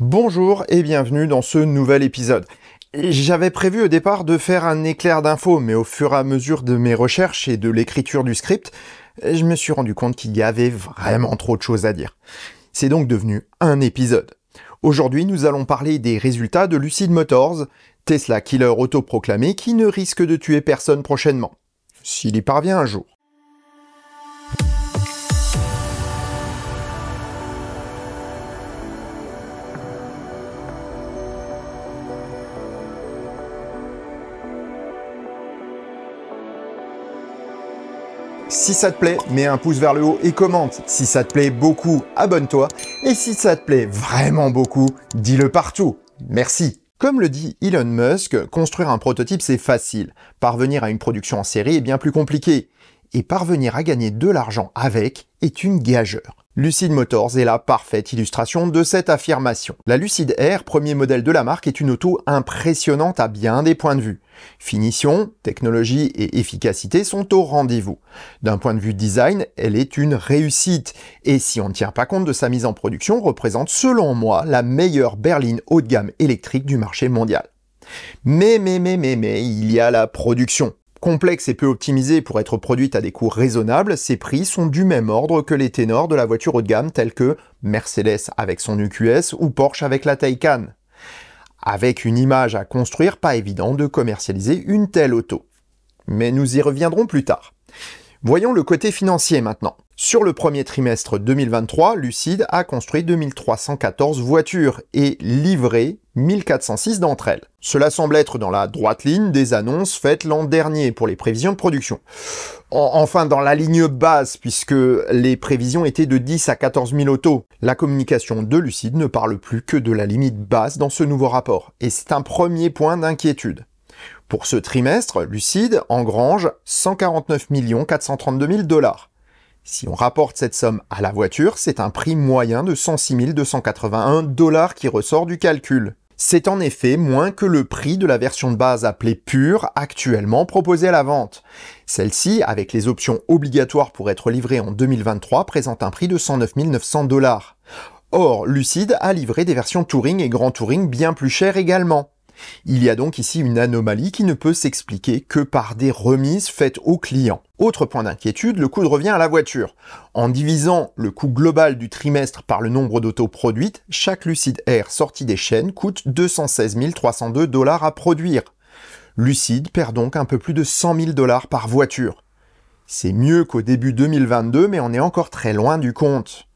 Bonjour et bienvenue dans ce nouvel épisode. J'avais prévu au départ de faire un éclair d'infos, mais au fur et à mesure de mes recherches et de l'écriture du script, je me suis rendu compte qu'il y avait vraiment trop de choses à dire. C'est donc devenu un épisode. Aujourd'hui, nous allons parler des résultats de Lucid Motors, Tesla killer autoproclamé qui ne risque de tuer personne prochainement. S'il y parvient un jour. Si ça te plaît, mets un pouce vers le haut et commente. Si ça te plaît beaucoup, abonne-toi. Et si ça te plaît vraiment beaucoup, dis-le partout. Merci. Comme le dit Elon Musk, construire un prototype c'est facile. Parvenir à une production en série est bien plus compliqué. Et parvenir à gagner de l'argent avec est une gageure. Lucid Motors est la parfaite illustration de cette affirmation. La Lucid Air, premier modèle de la marque, est une auto impressionnante à bien des points de vue. Finition, technologie et efficacité sont au rendez-vous. D'un point de vue design, elle est une réussite, et si on ne tient pas compte de sa mise en production, représente selon moi la meilleure berline haut de gamme électrique du marché mondial. Mais, mais, mais, mais, mais, il y a la production. Complexe et peu optimisée pour être produite à des coûts raisonnables, ses prix sont du même ordre que les ténors de la voiture haut de gamme telles que Mercedes avec son UQS ou Porsche avec la Taycan avec une image à construire, pas évident de commercialiser une telle auto. Mais nous y reviendrons plus tard. Voyons le côté financier maintenant. Sur le premier trimestre 2023, Lucide a construit 2314 voitures et livré 1406 d'entre elles. Cela semble être dans la droite ligne des annonces faites l'an dernier pour les prévisions de production. enfin, dans la ligne basse, puisque les prévisions étaient de 10 à 14 000 autos. La communication de Lucide ne parle plus que de la limite basse dans ce nouveau rapport, et c'est un premier point d'inquiétude. Pour ce trimestre, Lucide engrange 149 432 000 dollars si on rapporte cette somme à la voiture, c'est un prix moyen de 106 281 dollars qui ressort du calcul. C'est en effet moins que le prix de la version de base appelée pure actuellement proposée à la vente. Celle-ci, avec les options obligatoires pour être livrée en 2023, présente un prix de 109 900 dollars. Or, Lucid a livré des versions Touring et Grand Touring bien plus chères également. Il y a donc ici une anomalie qui ne peut s'expliquer que par des remises faites aux clients. Autre point d'inquiétude, le coût de revient à la voiture. En divisant le coût global du trimestre par le nombre d'autos produites, chaque Lucid Air sorti des chaînes coûte 216 302 dollars à produire. Lucid perd donc un peu plus de 100 000 dollars par voiture. C'est mieux qu'au début 2022, mais on est encore très loin du compte.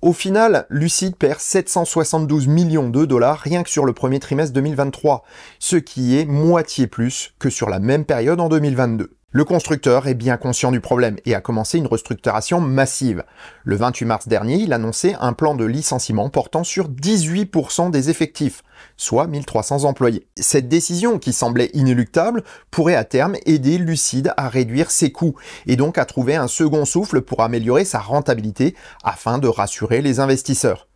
Au final, Lucid perd 772 millions de dollars rien que sur le premier trimestre 2023, ce qui est moitié plus que sur la même période en 2022. Le constructeur est bien conscient du problème et a commencé une restructuration massive. Le 28 mars dernier, il annonçait un plan de licenciement portant sur 18% des effectifs, soit 1300 employés. Cette décision, qui semblait inéluctable, pourrait à terme aider Lucide à réduire ses coûts et donc à trouver un second souffle pour améliorer sa rentabilité afin de rassurer les investisseurs.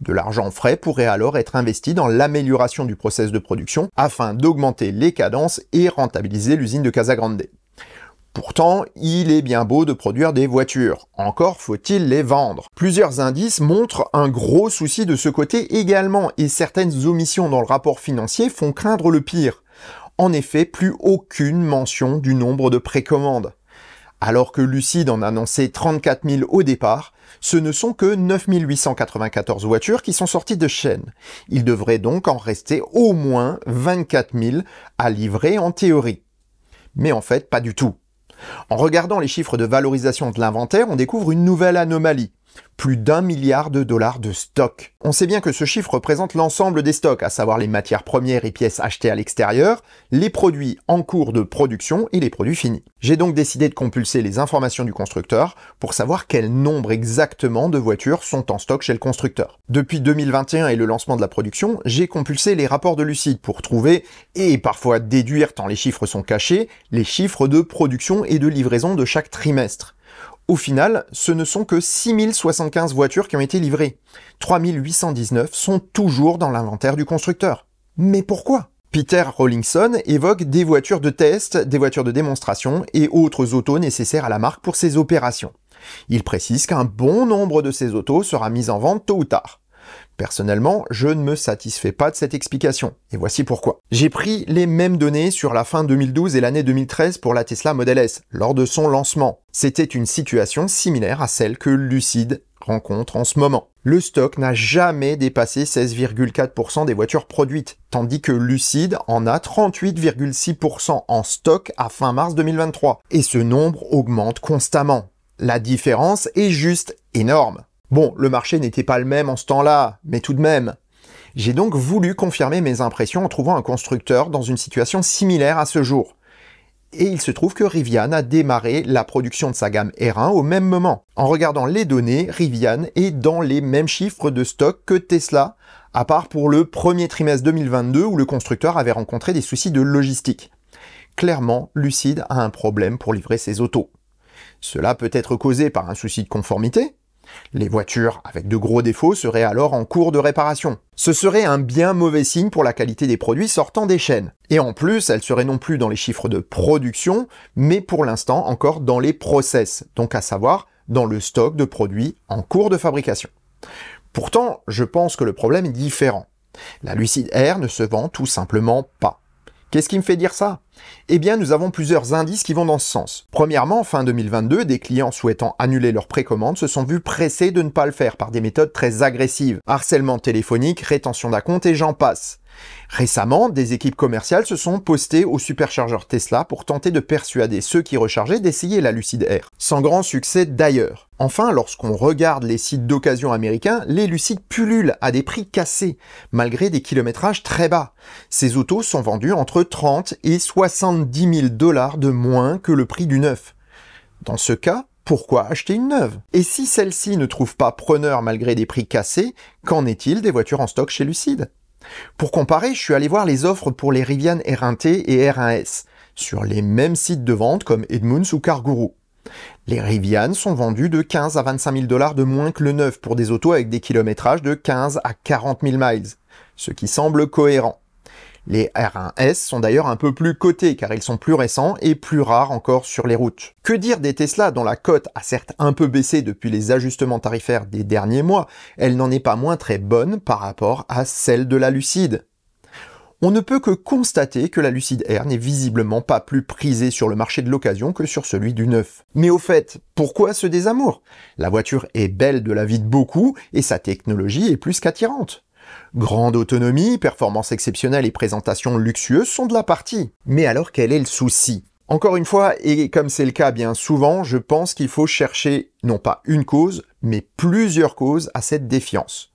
De l'argent frais pourrait alors être investi dans l'amélioration du process de production afin d'augmenter les cadences et rentabiliser l'usine de Casagrande. Pourtant, il est bien beau de produire des voitures, encore faut-il les vendre. Plusieurs indices montrent un gros souci de ce côté également, et certaines omissions dans le rapport financier font craindre le pire. En effet, plus aucune mention du nombre de précommandes. Alors que Lucide en annonçait 34 000 au départ, ce ne sont que 9 voitures qui sont sorties de chaîne. Il devrait donc en rester au moins 24 000 à livrer en théorie. Mais en fait, pas du tout. En regardant les chiffres de valorisation de l'inventaire, on découvre une nouvelle anomalie plus d'un milliard de dollars de stock. On sait bien que ce chiffre représente l'ensemble des stocks, à savoir les matières premières et pièces achetées à l'extérieur, les produits en cours de production et les produits finis. J'ai donc décidé de compulser les informations du constructeur pour savoir quel nombre exactement de voitures sont en stock chez le constructeur. Depuis 2021 et le lancement de la production, j'ai compulsé les rapports de Lucide pour trouver, et parfois déduire tant les chiffres sont cachés, les chiffres de production et de livraison de chaque trimestre. Au final, ce ne sont que 6075 voitures qui ont été livrées. 3819 sont toujours dans l'inventaire du constructeur. Mais pourquoi Peter Rawlinson évoque des voitures de test, des voitures de démonstration et autres autos nécessaires à la marque pour ses opérations. Il précise qu'un bon nombre de ces autos sera mis en vente tôt ou tard. Personnellement, je ne me satisfais pas de cette explication, et voici pourquoi. J'ai pris les mêmes données sur la fin 2012 et l'année 2013 pour la Tesla Model S, lors de son lancement. C'était une situation similaire à celle que Lucid rencontre en ce moment. Le stock n'a jamais dépassé 16,4% des voitures produites, tandis que Lucid en a 38,6% en stock à fin mars 2023, et ce nombre augmente constamment. La différence est juste énorme. Bon, le marché n'était pas le même en ce temps-là, mais tout de même. J'ai donc voulu confirmer mes impressions en trouvant un constructeur dans une situation similaire à ce jour. Et il se trouve que Rivian a démarré la production de sa gamme R1 au même moment. En regardant les données, Rivian est dans les mêmes chiffres de stock que Tesla, à part pour le premier trimestre 2022 où le constructeur avait rencontré des soucis de logistique. Clairement, Lucid a un problème pour livrer ses autos. Cela peut être causé par un souci de conformité, les voitures avec de gros défauts seraient alors en cours de réparation. Ce serait un bien mauvais signe pour la qualité des produits sortant des chaînes. Et en plus, elles seraient non plus dans les chiffres de production, mais pour l'instant encore dans les process, donc à savoir dans le stock de produits en cours de fabrication. Pourtant, je pense que le problème est différent. La lucide Air ne se vend tout simplement pas. Qu'est-ce qui me fait dire ça eh bien, nous avons plusieurs indices qui vont dans ce sens. Premièrement, fin 2022, des clients souhaitant annuler leur précommande se sont vus pressés de ne pas le faire par des méthodes très agressives, harcèlement téléphonique, rétention d'acompte et j'en passe. Récemment, des équipes commerciales se sont postées au superchargeur Tesla pour tenter de persuader ceux qui rechargeaient d'essayer la Lucide Air. Sans grand succès d'ailleurs. Enfin, lorsqu'on regarde les sites d'occasion américains, les Lucides pullulent à des prix cassés, malgré des kilométrages très bas. Ces autos sont vendues entre 30 et 70 000 dollars de moins que le prix du neuf. Dans ce cas, pourquoi acheter une neuve Et si celle-ci ne trouve pas preneur malgré des prix cassés, qu'en est-il des voitures en stock chez Lucide pour comparer, je suis allé voir les offres pour les Rivian R1T et R1S sur les mêmes sites de vente comme Edmunds ou Carguru. Les Rivian sont vendus de 15 à 25 000 dollars de moins que le neuf pour des autos avec des kilométrages de 15 à 40 000 miles, ce qui semble cohérent. Les R1S sont d'ailleurs un peu plus cotés car ils sont plus récents et plus rares encore sur les routes. Que dire des Tesla dont la cote a certes un peu baissé depuis les ajustements tarifaires des derniers mois, elle n'en est pas moins très bonne par rapport à celle de la Lucide. On ne peut que constater que la Lucide R n'est visiblement pas plus prisée sur le marché de l'occasion que sur celui du neuf. Mais au fait, pourquoi ce désamour La voiture est belle de la vie de beaucoup et sa technologie est plus qu'attirante. Grande autonomie, performance exceptionnelle et présentation luxueuse sont de la partie. Mais alors quel est le souci Encore une fois, et comme c'est le cas bien souvent, je pense qu'il faut chercher non pas une cause, mais plusieurs causes à cette défiance.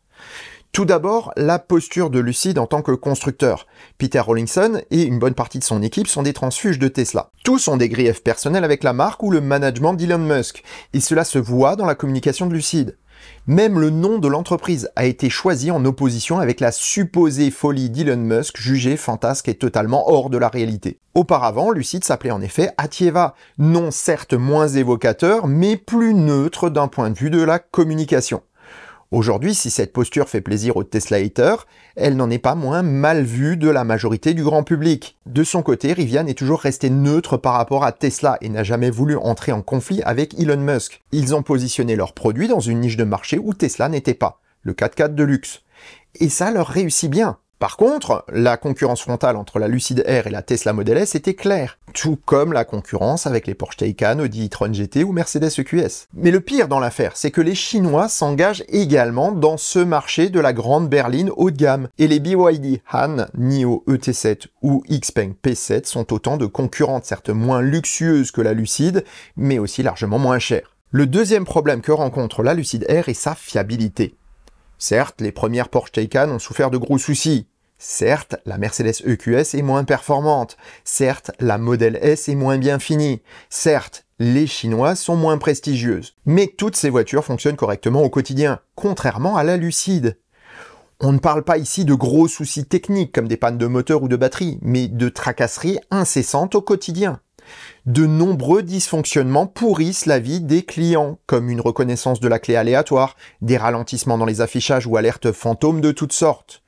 Tout d'abord, la posture de Lucide en tant que constructeur. Peter rollinson et une bonne partie de son équipe sont des transfuges de Tesla. Tous ont des griefs personnels avec la marque ou le management d'Elon Musk, et cela se voit dans la communication de Lucide. Même le nom de l'entreprise a été choisi en opposition avec la supposée folie d'Elon Musk, jugée fantasque et totalement hors de la réalité. Auparavant, Lucide s'appelait en effet Atieva, nom certes moins évocateur, mais plus neutre d'un point de vue de la communication. Aujourd'hui, si cette posture fait plaisir aux Tesla haters, elle n'en est pas moins mal vue de la majorité du grand public. De son côté, Rivian est toujours resté neutre par rapport à Tesla et n'a jamais voulu entrer en conflit avec Elon Musk. Ils ont positionné leurs produits dans une niche de marché où Tesla n'était pas, le 4x4 de luxe. Et ça leur réussit bien. Par contre, la concurrence frontale entre la Lucid Air et la Tesla Model S était claire, tout comme la concurrence avec les Porsche Taycan, Audi e-tron GT ou Mercedes EQS. Mais le pire dans l'affaire, c'est que les Chinois s'engagent également dans ce marché de la grande berline haut de gamme, et les BYD Han, NIO ET7 ou Xpeng P7 sont autant de concurrentes certes moins luxueuses que la Lucid, mais aussi largement moins chères. Le deuxième problème que rencontre la Lucid Air est sa fiabilité. Certes, les premières Porsche Taycan ont souffert de gros soucis, Certes, la Mercedes EQS est moins performante. Certes, la Model S est moins bien finie. Certes, les Chinois sont moins prestigieuses. Mais toutes ces voitures fonctionnent correctement au quotidien, contrairement à la Lucide. On ne parle pas ici de gros soucis techniques comme des pannes de moteur ou de batterie, mais de tracasseries incessantes au quotidien. De nombreux dysfonctionnements pourrissent la vie des clients, comme une reconnaissance de la clé aléatoire, des ralentissements dans les affichages ou alertes fantômes de toutes sortes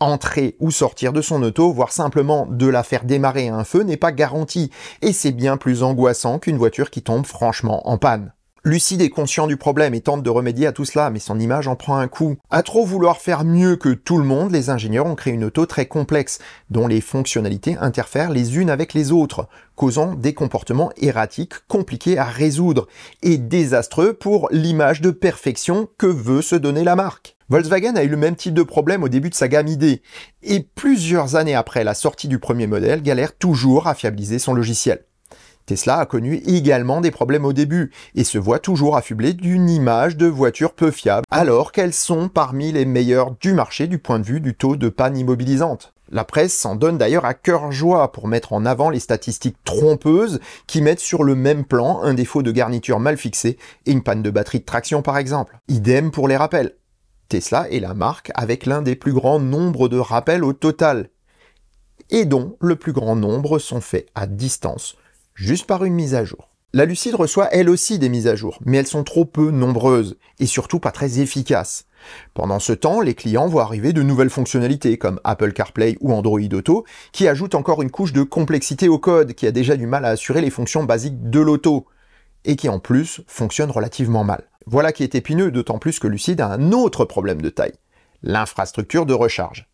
entrer ou sortir de son auto, voire simplement de la faire démarrer à un feu n'est pas garanti, et c'est bien plus angoissant qu'une voiture qui tombe franchement en panne lucide est conscient du problème et tente de remédier à tout cela, mais son image en prend un coup. À trop vouloir faire mieux que tout le monde, les ingénieurs ont créé une auto très complexe, dont les fonctionnalités interfèrent les unes avec les autres, causant des comportements erratiques compliqués à résoudre et désastreux pour l'image de perfection que veut se donner la marque. Volkswagen a eu le même type de problème au début de sa gamme ID, et plusieurs années après la sortie du premier modèle, galère toujours à fiabiliser son logiciel. Tesla a connu également des problèmes au début et se voit toujours affublé d'une image de voiture peu fiable alors qu'elles sont parmi les meilleures du marché du point de vue du taux de panne immobilisante. La presse s'en donne d'ailleurs à cœur joie pour mettre en avant les statistiques trompeuses qui mettent sur le même plan un défaut de garniture mal fixée et une panne de batterie de traction par exemple. Idem pour les rappels. Tesla est la marque avec l'un des plus grands nombres de rappels au total, et dont le plus grand nombre sont faits à distance, juste par une mise à jour. La Lucide reçoit elle aussi des mises à jour, mais elles sont trop peu nombreuses et surtout pas très efficaces. Pendant ce temps, les clients voient arriver de nouvelles fonctionnalités comme Apple CarPlay ou Android Auto qui ajoutent encore une couche de complexité au code qui a déjà du mal à assurer les fonctions basiques de l'auto et qui en plus fonctionne relativement mal. Voilà qui est épineux, d'autant plus que Lucide a un autre problème de taille, l'infrastructure de recharge.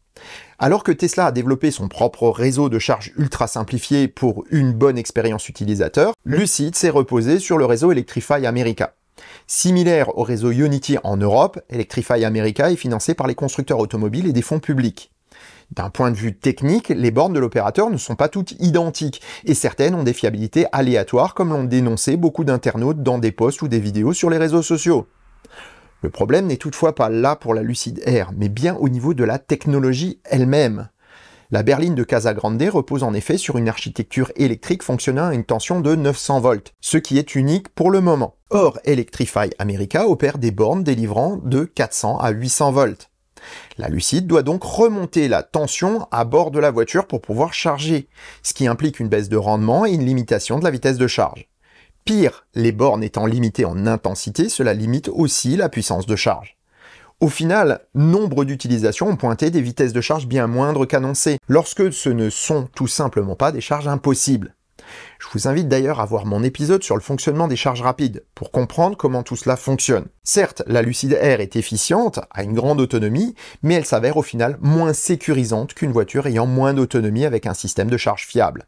Alors que Tesla a développé son propre réseau de charge ultra simplifié pour une bonne expérience utilisateur, Lucid s'est reposé sur le réseau Electrify America. Similaire au réseau Unity en Europe, Electrify America est financé par les constructeurs automobiles et des fonds publics. D'un point de vue technique, les bornes de l'opérateur ne sont pas toutes identiques, et certaines ont des fiabilités aléatoires comme l'ont dénoncé beaucoup d'internautes dans des posts ou des vidéos sur les réseaux sociaux. Le problème n'est toutefois pas là pour la Lucide Air, mais bien au niveau de la technologie elle-même. La berline de Casa Grande repose en effet sur une architecture électrique fonctionnant à une tension de 900 volts, ce qui est unique pour le moment. Or, Electrify America opère des bornes délivrant de 400 à 800 volts. La Lucide doit donc remonter la tension à bord de la voiture pour pouvoir charger, ce qui implique une baisse de rendement et une limitation de la vitesse de charge. Pire, les bornes étant limitées en intensité, cela limite aussi la puissance de charge. Au final, nombre d'utilisations ont pointé des vitesses de charge bien moindres qu'annoncées, lorsque ce ne sont tout simplement pas des charges impossibles. Je vous invite d'ailleurs à voir mon épisode sur le fonctionnement des charges rapides, pour comprendre comment tout cela fonctionne. Certes, la Lucid Air est efficiente, a une grande autonomie, mais elle s'avère au final moins sécurisante qu'une voiture ayant moins d'autonomie avec un système de charge fiable.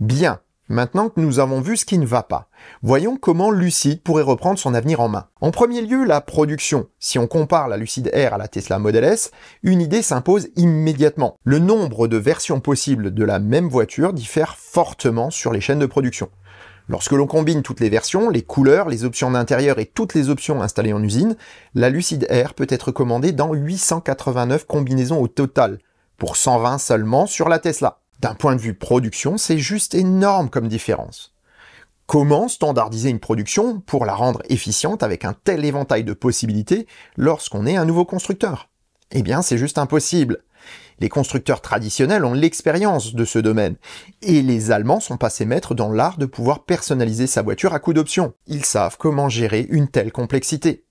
Bien, Maintenant que nous avons vu ce qui ne va pas, voyons comment Lucid pourrait reprendre son avenir en main. En premier lieu, la production. Si on compare la Lucid Air à la Tesla Model S, une idée s'impose immédiatement. Le nombre de versions possibles de la même voiture diffère fortement sur les chaînes de production. Lorsque l'on combine toutes les versions, les couleurs, les options d'intérieur et toutes les options installées en usine, la Lucid Air peut être commandée dans 889 combinaisons au total, pour 120 seulement sur la Tesla. D'un point de vue production, c'est juste énorme comme différence. Comment standardiser une production pour la rendre efficiente avec un tel éventail de possibilités lorsqu'on est un nouveau constructeur Eh bien, c'est juste impossible. Les constructeurs traditionnels ont l'expérience de ce domaine, et les Allemands sont passés maîtres dans l'art de pouvoir personnaliser sa voiture à coup d'option. Ils savent comment gérer une telle complexité.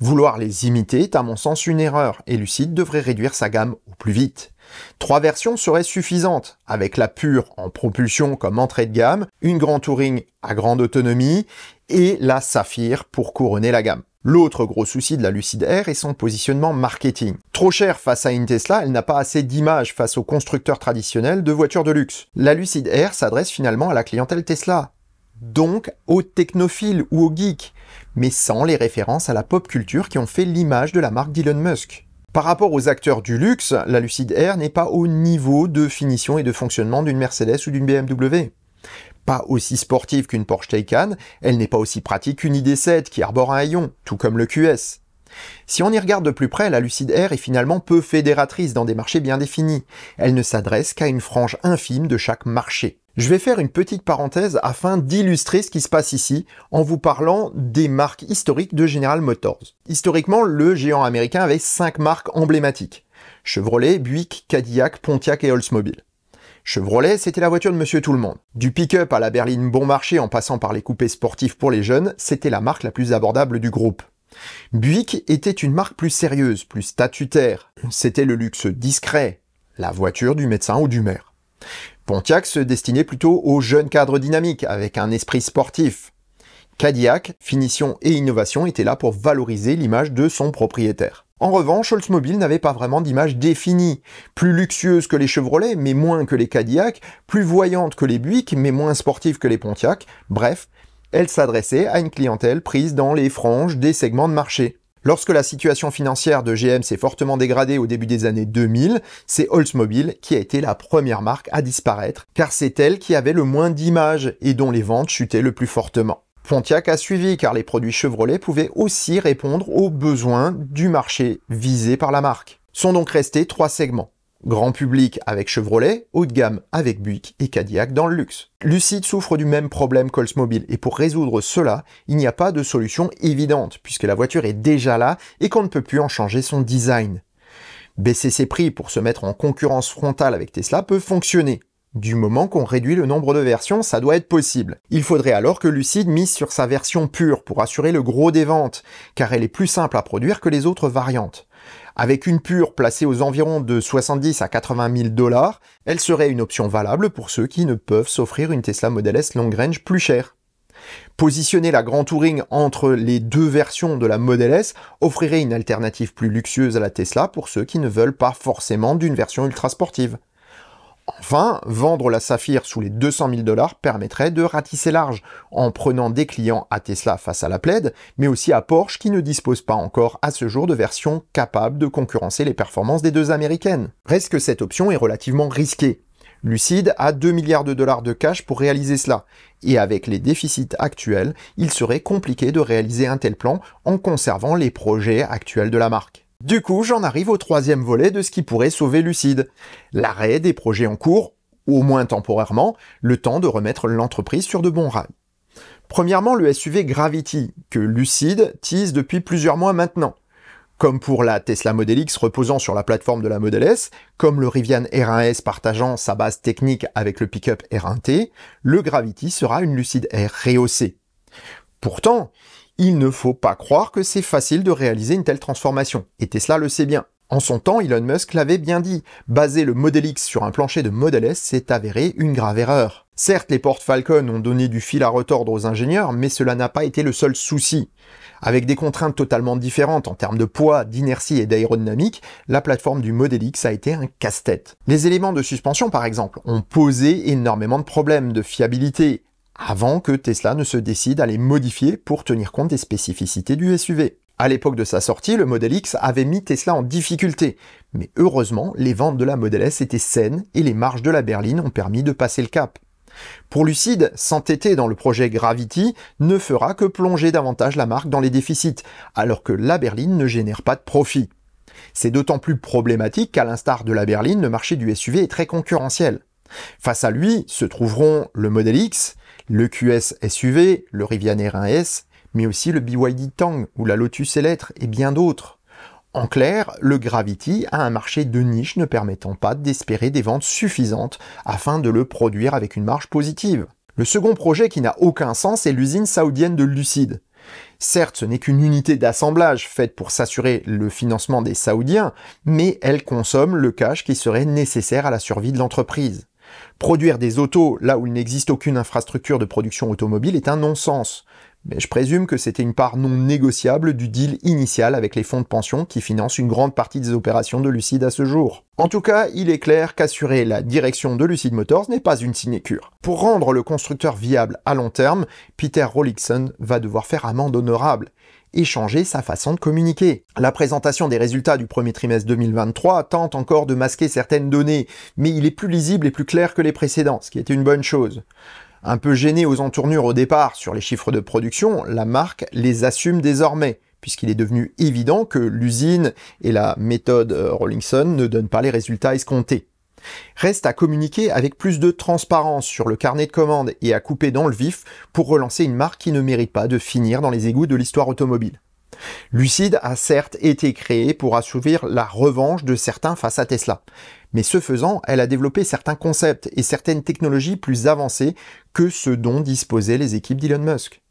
Vouloir les imiter est à mon sens une erreur, et Lucide devrait réduire sa gamme au plus vite. Trois versions seraient suffisantes, avec la pure en propulsion comme entrée de gamme, une Grand Touring à grande autonomie et la Saphir pour couronner la gamme. L'autre gros souci de la Lucid Air est son positionnement marketing. Trop chère face à une Tesla, elle n'a pas assez d'image face aux constructeurs traditionnels de voitures de luxe. La Lucid Air s'adresse finalement à la clientèle Tesla, donc aux technophiles ou aux geeks, mais sans les références à la pop culture qui ont fait l'image de la marque d'Elon Musk. Par rapport aux acteurs du luxe, la Lucid Air n'est pas au niveau de finition et de fonctionnement d'une Mercedes ou d'une BMW pas aussi sportive qu'une Porsche Taycan, elle n'est pas aussi pratique qu'une ID7 qui arbore un haillon, tout comme le QS. Si on y regarde de plus près, la Lucid Air est finalement peu fédératrice dans des marchés bien définis. Elle ne s'adresse qu'à une frange infime de chaque marché. Je vais faire une petite parenthèse afin d'illustrer ce qui se passe ici en vous parlant des marques historiques de General Motors. Historiquement, le géant américain avait cinq marques emblématiques. Chevrolet, Buick, Cadillac, Pontiac et Oldsmobile. Chevrolet, c'était la voiture de monsieur tout le monde. Du pick-up à la berline bon marché en passant par les coupés sportifs pour les jeunes, c'était la marque la plus abordable du groupe. Buick était une marque plus sérieuse, plus statutaire. C'était le luxe discret, la voiture du médecin ou du maire. Pontiac se destinait plutôt aux jeunes cadres dynamiques, avec un esprit sportif. Cadillac, finition et innovation étaient là pour valoriser l'image de son propriétaire. En revanche, Oldsmobile n'avait pas vraiment d'image définie, plus luxueuse que les Chevrolet, mais moins que les Cadillac, plus voyante que les Buick, mais moins sportive que les Pontiac, bref, elle s'adressait à une clientèle prise dans les franges des segments de marché. Lorsque la situation financière de GM s'est fortement dégradée au début des années 2000, c'est Oldsmobile qui a été la première marque à disparaître, car c'est elle qui avait le moins d'images et dont les ventes chutaient le plus fortement. Pontiac a suivi car les produits Chevrolet pouvaient aussi répondre aux besoins du marché visé par la marque. Sont donc restés trois segments grand public avec Chevrolet, haut de gamme avec Buick et Cadillac dans le luxe. Lucid souffre du même problème qu'Oldsmobile et pour résoudre cela, il n'y a pas de solution évidente puisque la voiture est déjà là et qu'on ne peut plus en changer son design. Baisser ses prix pour se mettre en concurrence frontale avec Tesla peut fonctionner. Du moment qu'on réduit le nombre de versions, ça doit être possible. Il faudrait alors que Lucid mise sur sa version pure pour assurer le gros des ventes, car elle est plus simple à produire que les autres variantes. Avec une pure placée aux environs de 70 à 80 000 dollars, elle serait une option valable pour ceux qui ne peuvent s'offrir une Tesla Model S long range plus chère. Positionner la Grand Touring entre les deux versions de la Model S offrirait une alternative plus luxueuse à la Tesla pour ceux qui ne veulent pas forcément d'une version ultra sportive. Enfin, vendre la Saphir sous les 200 000 dollars permettrait de ratisser large, en prenant des clients à Tesla face à la plaide, mais aussi à Porsche qui ne dispose pas encore à ce jour de version capable de concurrencer les performances des deux américaines. Presque cette option est relativement risquée. Lucide a 2 milliards de dollars de cash pour réaliser cela, et avec les déficits actuels, il serait compliqué de réaliser un tel plan en conservant les projets actuels de la marque. Du coup, j'en arrive au troisième volet de ce qui pourrait sauver Lucide. L'arrêt des projets en cours, au moins temporairement, le temps de remettre l'entreprise sur de bons rails. Premièrement, le SUV Gravity, que Lucide tease depuis plusieurs mois maintenant. Comme pour la Tesla Model X reposant sur la plateforme de la Model S, comme le Rivian R1S partageant sa base technique avec le pick-up R1T, le Gravity sera une Lucide R rehaussée. Pourtant, il ne faut pas croire que c'est facile de réaliser une telle transformation, et Tesla le sait bien. En son temps, Elon Musk l'avait bien dit, baser le Model X sur un plancher de Model S s'est avéré une grave erreur. Certes, les portes Falcon ont donné du fil à retordre aux ingénieurs, mais cela n'a pas été le seul souci. Avec des contraintes totalement différentes en termes de poids, d'inertie et d'aérodynamique, la plateforme du Model X a été un casse-tête. Les éléments de suspension, par exemple, ont posé énormément de problèmes de fiabilité avant que Tesla ne se décide à les modifier pour tenir compte des spécificités du SUV. À l'époque de sa sortie, le Model X avait mis Tesla en difficulté, mais heureusement, les ventes de la Model S étaient saines et les marges de la berline ont permis de passer le cap. Pour Lucide, s'entêter dans le projet Gravity ne fera que plonger davantage la marque dans les déficits, alors que la berline ne génère pas de profit. C'est d'autant plus problématique qu'à l'instar de la berline, le marché du SUV est très concurrentiel. Face à lui se trouveront le Model X, le QS SUV, le Rivian R1S, mais aussi le BYD Tang ou la Lotus Lettres et bien d'autres. En clair, le Gravity a un marché de niche ne permettant pas d'espérer des ventes suffisantes afin de le produire avec une marge positive. Le second projet qui n'a aucun sens est l'usine saoudienne de Lucide. Certes, ce n'est qu'une unité d'assemblage faite pour s'assurer le financement des Saoudiens, mais elle consomme le cash qui serait nécessaire à la survie de l'entreprise. Produire des autos là où il n'existe aucune infrastructure de production automobile est un non-sens, mais je présume que c'était une part non négociable du deal initial avec les fonds de pension qui financent une grande partie des opérations de Lucide à ce jour. En tout cas, il est clair qu'assurer la direction de Lucid Motors n'est pas une sinécure. Pour rendre le constructeur viable à long terme, Peter Rollickson va devoir faire amende honorable et changer sa façon de communiquer. La présentation des résultats du premier trimestre 2023 tente encore de masquer certaines données, mais il est plus lisible et plus clair que les précédents, ce qui était une bonne chose. Un peu gêné aux entournures au départ sur les chiffres de production, la marque les assume désormais puisqu'il est devenu évident que l'usine et la méthode euh, Rollingson ne donnent pas les résultats escomptés. Reste à communiquer avec plus de transparence sur le carnet de commandes et à couper dans le vif pour relancer une marque qui ne mérite pas de finir dans les égouts de l'histoire automobile. Lucid a certes été créée pour assouvir la revanche de certains face à Tesla, mais ce faisant, elle a développé certains concepts et certaines technologies plus avancées que ce dont disposaient les équipes d'Elon Musk.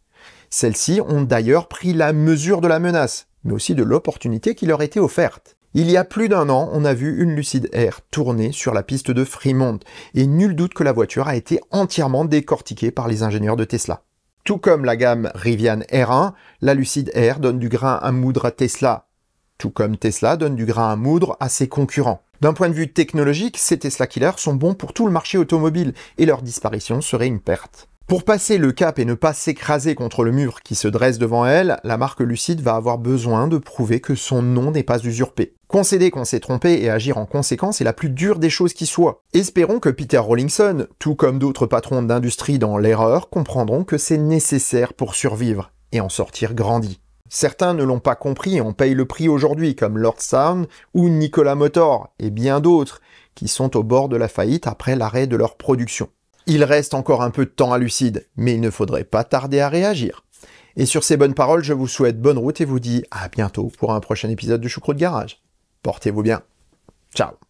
Celles-ci ont d'ailleurs pris la mesure de la menace, mais aussi de l'opportunité qui leur était offerte. Il y a plus d'un an, on a vu une Lucid Air tourner sur la piste de Fremont, et nul doute que la voiture a été entièrement décortiquée par les ingénieurs de Tesla. Tout comme la gamme Rivian R1, la Lucid Air donne du grain à moudre à Tesla, tout comme Tesla donne du grain à moudre à ses concurrents. D'un point de vue technologique, ces Tesla Killers sont bons pour tout le marché automobile, et leur disparition serait une perte. Pour passer le cap et ne pas s'écraser contre le mur qui se dresse devant elle, la marque Lucid va avoir besoin de prouver que son nom n'est pas usurpé. Concéder qu'on s'est trompé et agir en conséquence est la plus dure des choses qui soit. Espérons que Peter Rawlingson, tout comme d'autres patrons d'industrie dans l'erreur, comprendront que c'est nécessaire pour survivre et en sortir grandi. Certains ne l'ont pas compris et en payent le prix aujourd'hui, comme Lord Sound ou Nicolas Motor, et bien d'autres, qui sont au bord de la faillite après l'arrêt de leur production. Il reste encore un peu de temps à lucide, mais il ne faudrait pas tarder à réagir. Et sur ces bonnes paroles, je vous souhaite bonne route et vous dis à bientôt pour un prochain épisode de Choucroute de Garage. Portez-vous bien. Ciao